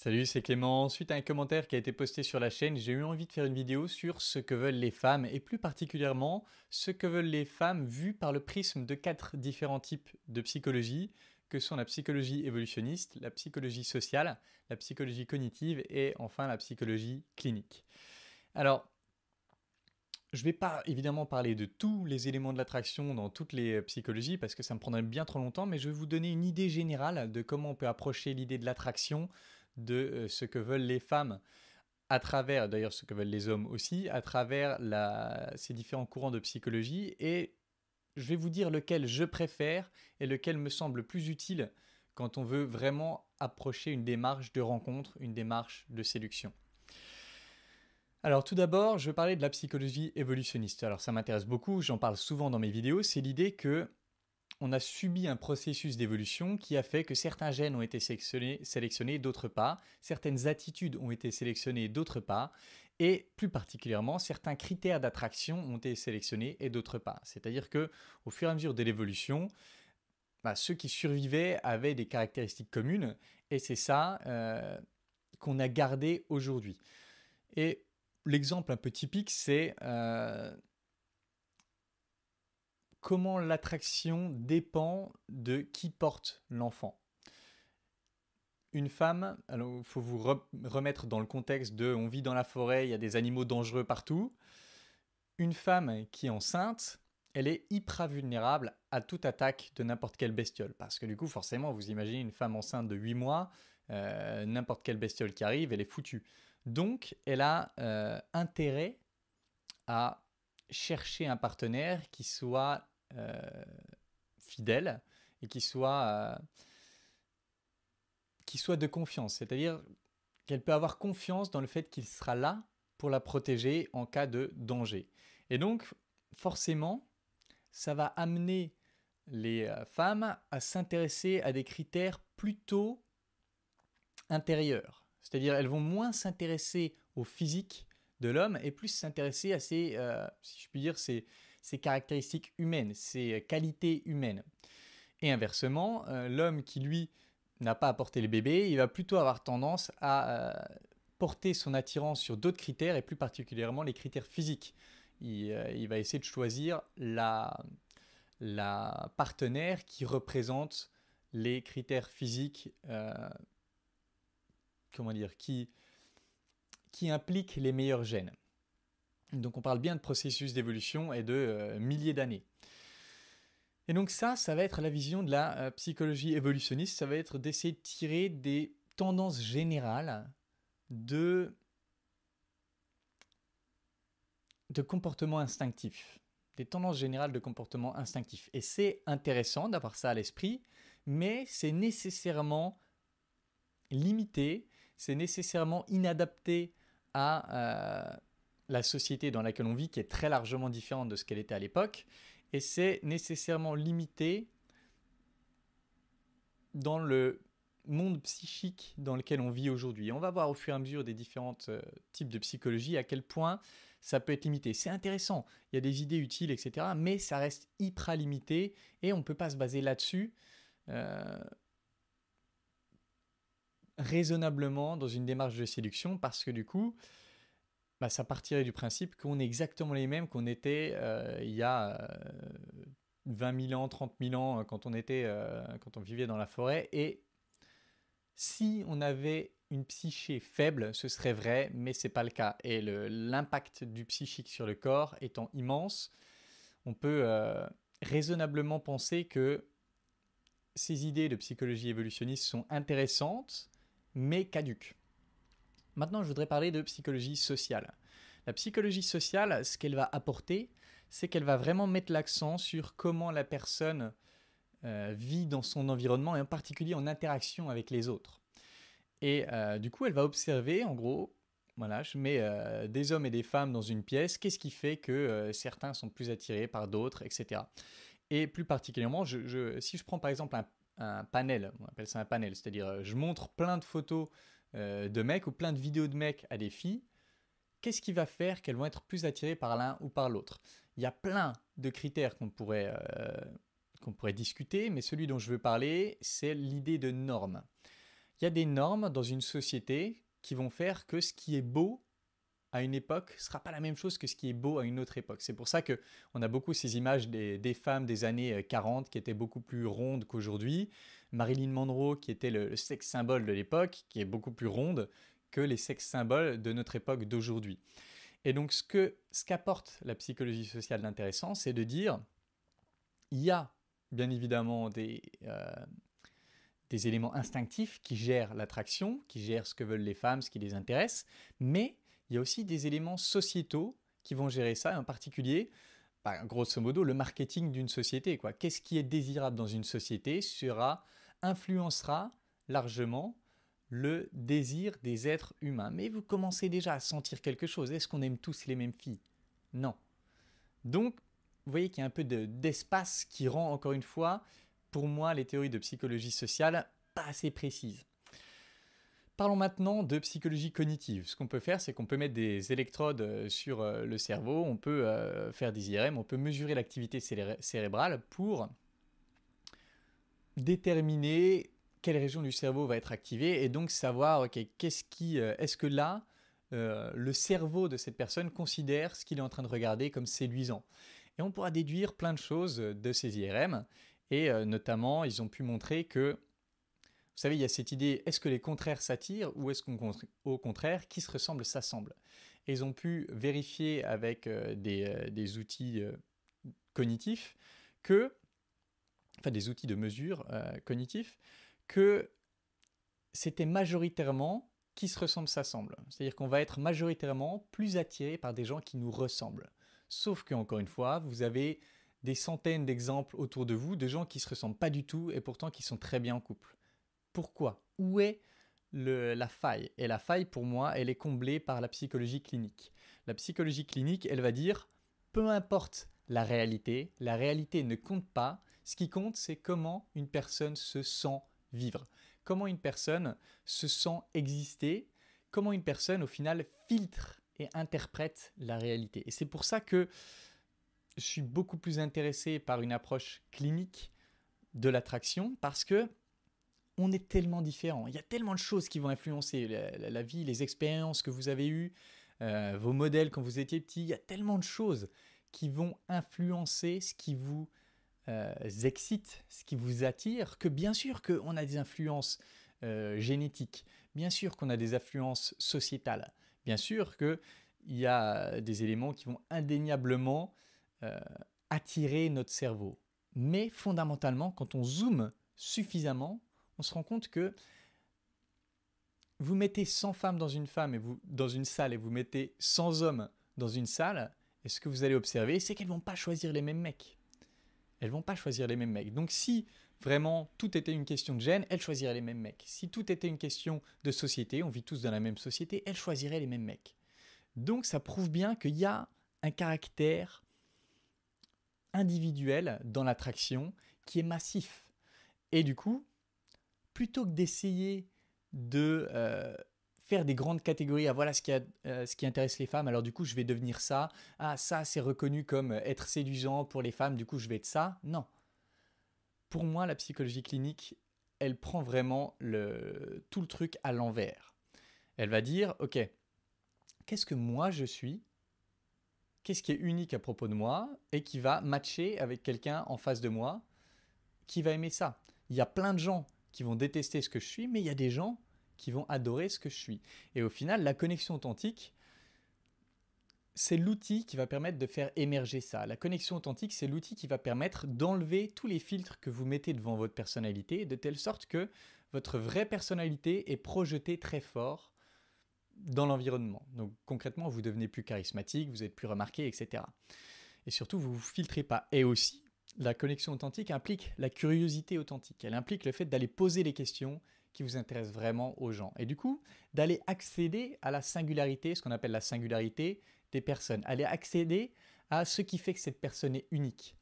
Salut, c'est Clément. Suite à un commentaire qui a été posté sur la chaîne, j'ai eu envie de faire une vidéo sur ce que veulent les femmes et plus particulièrement ce que veulent les femmes vues par le prisme de quatre différents types de psychologie que sont la psychologie évolutionniste, la psychologie sociale, la psychologie cognitive et enfin la psychologie clinique. Alors, je ne vais pas évidemment parler de tous les éléments de l'attraction dans toutes les psychologies parce que ça me prendrait bien trop longtemps, mais je vais vous donner une idée générale de comment on peut approcher l'idée de l'attraction de euh, ce que veulent les femmes à travers, d'ailleurs ce que veulent les hommes aussi, à travers la, ces différents courants de psychologie. Et je vais vous dire lequel je préfère et lequel me semble plus utile quand on veut vraiment approcher une démarche de rencontre, une démarche de séduction. Alors tout d'abord, je vais parler de la psychologie évolutionniste. Alors ça m'intéresse beaucoup, j'en parle souvent dans mes vidéos, c'est l'idée que on a subi un processus d'évolution qui a fait que certains gènes ont été sélectionnés, sélectionnés d'autres pas, certaines attitudes ont été sélectionnées, d'autres pas, et plus particulièrement, certains critères d'attraction ont été sélectionnés et d'autres pas. C'est-à-dire que, au fur et à mesure de l'évolution, bah, ceux qui survivaient avaient des caractéristiques communes, et c'est ça euh, qu'on a gardé aujourd'hui. Et l'exemple un peu typique, c'est euh, comment l'attraction dépend de qui porte l'enfant. Une femme, alors il faut vous remettre dans le contexte de on vit dans la forêt, il y a des animaux dangereux partout. Une femme qui est enceinte, elle est hyper vulnérable à toute attaque de n'importe quelle bestiole. Parce que du coup, forcément, vous imaginez une femme enceinte de 8 mois, euh, n'importe quelle bestiole qui arrive, elle est foutue. Donc, elle a euh, intérêt à chercher un partenaire qui soit euh, fidèle et qui soit, euh, qui soit de confiance. C'est-à-dire qu'elle peut avoir confiance dans le fait qu'il sera là pour la protéger en cas de danger. Et donc, forcément, ça va amener les euh, femmes à s'intéresser à des critères plutôt intérieurs. C'est-à-dire, elles vont moins s'intéresser au physique de l'homme et plus s'intéresser à ses, si je puis dire, ses, ses caractéristiques humaines, ses euh, qualités humaines. Et inversement, euh, l'homme qui, lui, n'a pas apporté le bébé, il va plutôt avoir tendance à euh, porter son attirance sur d'autres critères, et plus particulièrement les critères physiques. Il, va essayer de choisir la, partenaire qui représente les critères physiques, comment dire, qui, qui impliquent les meilleurs gènes. Donc on parle bien de processus d'évolution et de euh, milliers d'années. Et donc ça, ça va être la vision de la euh, psychologie évolutionniste, ça va être d'essayer de tirer des tendances générales de, de instinctif, des tendances générales de comportement instinctif. Et c'est intéressant d'avoir ça à l'esprit, mais c'est nécessairement limité, c'est nécessairement inadapté à... Euh, la société dans laquelle on vit qui est très largement différente de ce qu'elle était à l'époque. Et c'est nécessairement limité dans le monde psychique dans lequel on vit aujourd'hui. On va voir au fur et à mesure des différents euh, types de psychologie à quel point ça peut être limité. C'est intéressant, il y a des idées utiles, etc. Mais ça reste hyper limité et on ne peut pas se baser là-dessus euh, raisonnablement dans une démarche de séduction parce que du coup, bah, ça partirait du principe qu'on est exactement les mêmes qu'on était euh, il y a 20 euh, 000 ans, 30 000 ans, euh, quand on, était, quand on vivait dans la forêt. Et si on avait une psyché faible, ce serait vrai, mais ce n'est pas le cas. Et l'impact du psychique sur le corps étant immense, on peut raisonnablement penser que ces idées de psychologie évolutionniste sont intéressantes, mais caduques. Maintenant, je voudrais parler de psychologie sociale. La psychologie sociale, ce qu'elle va apporter, c'est qu'elle va vraiment mettre l'accent sur comment la personne euh, vit dans son environnement et en particulier en interaction avec les autres. Et euh, du coup, elle va observer, en gros, voilà, je mets euh, des hommes et des femmes dans une pièce, qu'est-ce qui fait que certains sont plus attirés par d'autres, etc. Et plus particulièrement, si je prends par exemple un panel, on appelle ça un panel, c'est-à-dire je montre plein de photos euh, de mecs ou plein de vidéos de mecs à des filles, qu'est-ce qui va faire qu'elles vont être plus attirées par l'un ou par l'autre Il y a plein de critères euh, qu'on pourrait, discuter, mais celui dont je veux parler, c'est l'idée de normes. Il y a des normes dans une société qui vont faire que ce qui est beau à une époque ne sera pas la même chose que ce qui est beau à une autre époque. C'est pour ça que on a beaucoup ces images des, des femmes des années 40 euh, qui étaient beaucoup plus rondes qu'aujourd'hui, Marilyn Monroe, qui était le, sexe symbole de l'époque, qui est beaucoup plus ronde que les sexes symboles de notre époque d'aujourd'hui. Et donc ce que ce qu'apporte la psychologie sociale d'intéressant, c'est de dire il y a bien évidemment des, euh, des éléments instinctifs qui gèrent l'attraction, qui gèrent ce que veulent les femmes, ce qui les intéresse, mais il y a aussi des éléments sociétaux qui vont gérer ça, et en particulier, bah, grosso modo, le marketing d'une société. Quoi. Qu'est-ce qui est désirable dans une société sera influencera largement le désir des êtres humains. Mais vous commencez déjà à sentir quelque chose. Est-ce qu'on aime tous les mêmes filles Non. Donc, vous voyez qu'il y a un peu d'espace qui rend, encore une fois, pour moi, les théories de psychologie sociale pas assez précises. Parlons maintenant de psychologie cognitive. Ce qu'on peut faire, c'est qu'on peut mettre des électrodes euh, sur euh, le cerveau, on peut euh, faire des IRM, on peut mesurer l'activité cérébrale pour déterminer quelle région du cerveau va être activée et donc savoir, qu'est-ce qui, euh, est-ce que là, euh, le cerveau de cette personne considère ce qu'il est en train de regarder comme séduisant. Et on pourra déduire plein de choses euh, de ces IRM. Et notamment, ils ont pu montrer que, vous savez, il y a cette idée, est-ce que les contraires s'attirent ou est-ce qu'au contraire, qui se ressemble s'assemble ils ont pu vérifier avec des, des, outils cognitifs que enfin des outils de mesure euh, cognitifs, que c'était majoritairement qui se ressemble s'assemble. C'est-à-dire qu'on va être majoritairement plus attiré par des gens qui nous ressemblent. Sauf que, encore une fois, vous avez des centaines d'exemples autour de vous de gens qui se ressemblent pas du tout et pourtant qui sont très bien en couple. Pourquoi Où est la faille Et la faille, pour moi, elle est comblée par la psychologie clinique. La psychologie clinique, elle va dire, peu importe la réalité, la réalité ne compte pas, ce qui compte, c'est comment une personne se sent vivre, comment une personne se sent exister, comment une personne au final filtre et interprète la réalité. Et c'est pour ça que je suis beaucoup plus intéressé par une approche clinique de l'attraction parce que on est tellement différent. Il y a tellement de choses qui vont influencer la, vie, les expériences que vous avez eues, euh, vos modèles quand vous étiez petit. Il y a tellement de choses qui vont influencer ce qui vous euh, excitent, ce qui vous attire, que bien sûr qu'on a des influences euh, génétiques, bien sûr qu'on a des influences sociétales, bien sûr qu'il y a des éléments qui vont indéniablement euh, attirer notre cerveau. Mais fondamentalement, quand on zoome suffisamment, on se rend compte que vous mettez 100 femmes dans une, femme et vous, dans une salle et vous mettez 100 hommes dans une salle, et ce que vous allez observer, c'est qu'elles vont pas choisir les mêmes mecs elles vont pas choisir les mêmes mecs. Donc si vraiment tout était une question de gêne, elles choisiraient les mêmes mecs. Si tout était une question de société, on vit tous dans la même société, elles choisiraient les mêmes mecs. Donc ça prouve bien qu'il y a un caractère individuel dans l'attraction qui est massif. Et du coup, plutôt que d'essayer de euh, faire des grandes catégories. Ah, voilà ce qui, a, euh, ce qui intéresse les femmes. Alors, du coup, je vais devenir ça. Ah, ça, c'est reconnu comme euh, être séduisant pour les femmes. Du coup, je vais être ça. Non. Pour moi, la psychologie clinique, elle prend vraiment le, tout le truc à l'envers. Elle va dire, OK, qu'est-ce que moi je suis Qu'est-ce qui est unique à propos de moi et qui va matcher avec quelqu'un en face de moi qui va aimer ça Il y a plein de gens qui vont détester ce que je suis, mais il y a des gens qui vont adorer ce que je suis. Et au final, la connexion authentique, c'est l'outil qui va permettre de faire émerger ça. La connexion authentique, c'est l'outil qui va permettre d'enlever tous les filtres que vous mettez devant votre personnalité, de telle sorte que votre vraie personnalité est projetée très fort dans l'environnement. Donc concrètement, vous devenez plus charismatique, vous êtes plus remarqué, etc. Et surtout, vous ne vous filtrez pas. Et aussi, la connexion authentique implique la curiosité authentique. Elle implique le fait d'aller poser les questions, qui vous intéresse vraiment aux gens. Et du coup, d'aller accéder à la singularité, ce qu'on appelle la singularité des personnes, aller accéder à ce qui fait que cette personne est unique.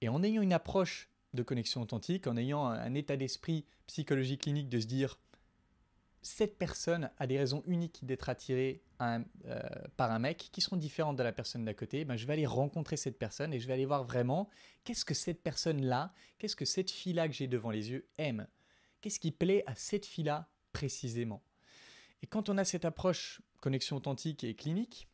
Et en ayant une approche de connexion authentique, en ayant un état d'esprit psychologie clinique de se dire cette personne a des raisons uniques d'être attirée euh, par un mec qui sont différentes de la personne d'à côté, ben je vais aller rencontrer cette personne et je vais aller voir vraiment qu'est-ce que cette personne-là, qu'est-ce que cette fille-là que j'ai devant les yeux aime. Qu'est-ce qui plaît à cette fille-là précisément Et quand on a cette approche connexion authentique et clinique,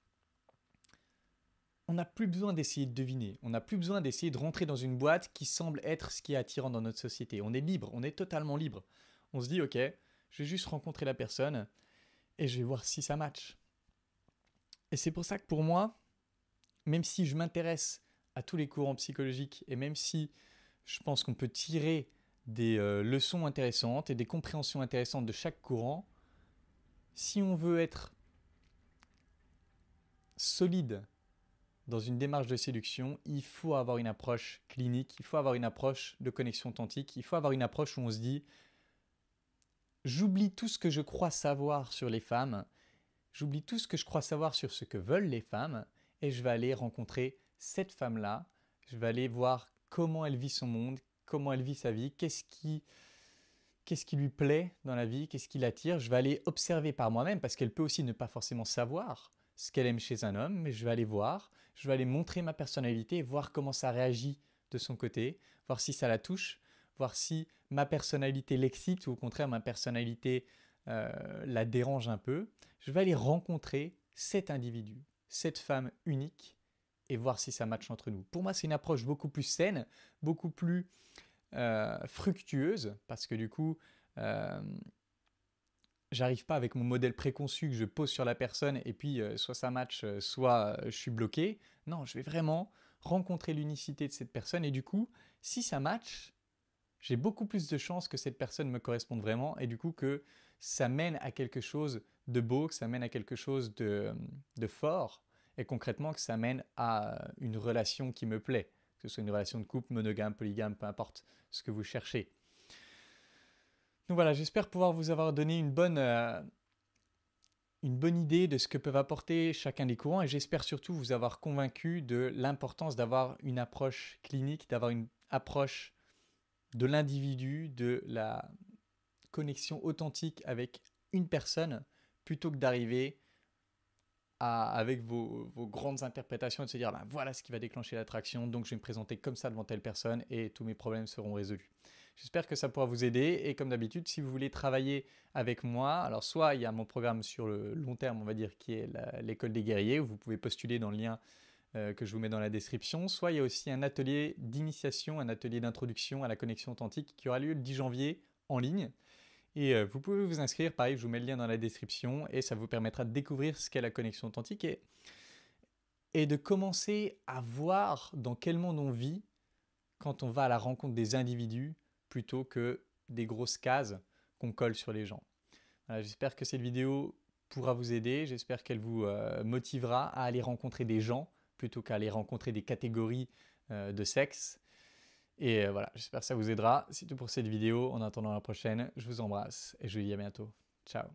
on n'a plus besoin d'essayer de deviner, on n'a plus besoin d'essayer de rentrer dans une boîte qui semble être ce qui est attirant dans notre société. On est libre, on est totalement libre. On se dit, ok, je vais juste rencontrer la personne et je vais voir si ça match. Et c'est pour ça que pour moi, même si je m'intéresse à tous les courants psychologiques et même si je pense qu'on peut tirer des euh, leçons intéressantes et des compréhensions intéressantes de chaque courant. Si on veut être solide dans une démarche de séduction, il faut avoir une approche clinique, il faut avoir une approche de connexion authentique, il faut avoir une approche où on se dit j'oublie tout ce que je crois savoir sur les femmes, j'oublie tout ce que je crois savoir sur ce que veulent les femmes, et je vais aller rencontrer cette femme-là, je vais aller voir comment elle vit son monde, comment elle vit sa vie, qu'est-ce qui, qu'est-ce qui lui plaît dans la vie, qu'est-ce qui l'attire. Je vais aller observer par moi-même parce qu'elle peut aussi ne pas forcément savoir ce qu'elle aime chez un homme, mais je vais aller voir, je vais aller montrer ma personnalité, voir comment ça réagit de son côté, voir si ça la touche, voir si ma personnalité l'excite ou au contraire ma personnalité euh, la dérange un peu. Je vais aller rencontrer cet individu, cette femme unique et voir si ça match entre nous. Pour moi, c'est une approche beaucoup plus saine, beaucoup plus euh, fructueuse, parce que du coup, euh, j'arrive pas avec mon modèle préconçu que je pose sur la personne, et puis euh, soit ça match, soit je suis bloqué. Non, je vais vraiment rencontrer l'unicité de cette personne, et du coup, si ça match, j'ai beaucoup plus de chances que cette personne me corresponde vraiment, et du coup que ça mène à quelque chose de beau, que ça mène à quelque chose de fort, et concrètement que ça mène à une relation qui me plaît, que ce soit une relation de couple, monogame, polygame, peu importe ce que vous cherchez. Donc voilà, j'espère pouvoir vous avoir donné une bonne, euh, une bonne idée de ce que peuvent apporter chacun des courants et j'espère surtout vous avoir convaincu de l'importance d'avoir une approche clinique, d'avoir une approche de l'individu, de la connexion authentique avec une personne, plutôt que d'arriver avec vos, grandes interprétations et de se dire ben, voilà ce qui va déclencher l'attraction, donc je vais me présenter comme ça devant telle personne et tous mes problèmes seront résolus. J'espère que ça pourra vous aider et comme d'habitude, si vous voulez travailler avec moi, alors soit il y a mon programme sur le long terme, on va dire, qui est l'école des guerriers, où vous pouvez postuler dans le lien euh, que je vous mets dans la description, soit il y a aussi un atelier d'initiation, un atelier d'introduction à la connexion authentique qui aura lieu le 10 janvier en ligne. Et euh, vous pouvez vous inscrire, pareil, je vous mets le lien dans la description et ça vous permettra de découvrir ce qu'est la connexion authentique et, de commencer à voir dans quel monde on vit quand on va à la rencontre des individus plutôt que des grosses cases qu'on colle sur les gens. j'espère que cette vidéo pourra vous aider, j'espère qu'elle vous euh, motivera à aller rencontrer des gens plutôt qu'à aller rencontrer des catégories euh, de sexe et euh, voilà, j'espère que ça vous aidera. C'est tout pour cette vidéo. En attendant la prochaine, je vous embrasse et je vous dis à bientôt. Ciao